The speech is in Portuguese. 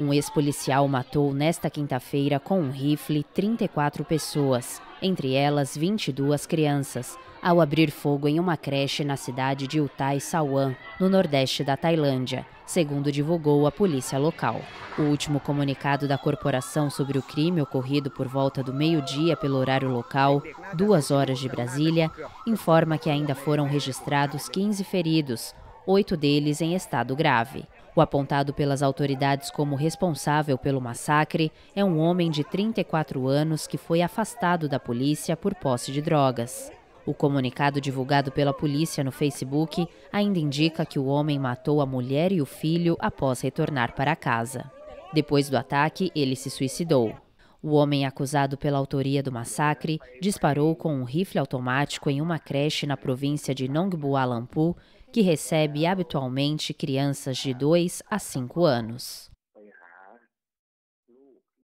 Um ex-policial matou nesta quinta-feira com um rifle 34 pessoas, entre elas 22 crianças, ao abrir fogo em uma creche na cidade de Utai Sawan, no nordeste da Tailândia, segundo divulgou a polícia local. O último comunicado da corporação sobre o crime ocorrido por volta do meio-dia pelo horário local, duas horas de Brasília, informa que ainda foram registrados 15 feridos, oito deles em estado grave. O apontado pelas autoridades como responsável pelo massacre é um homem de 34 anos que foi afastado da polícia por posse de drogas. O comunicado divulgado pela polícia no Facebook ainda indica que o homem matou a mulher e o filho após retornar para casa. Depois do ataque, ele se suicidou. O homem acusado pela autoria do massacre disparou com um rifle automático em uma creche na província de Nongbua Lampu, que recebe habitualmente crianças de 2 a 5 anos.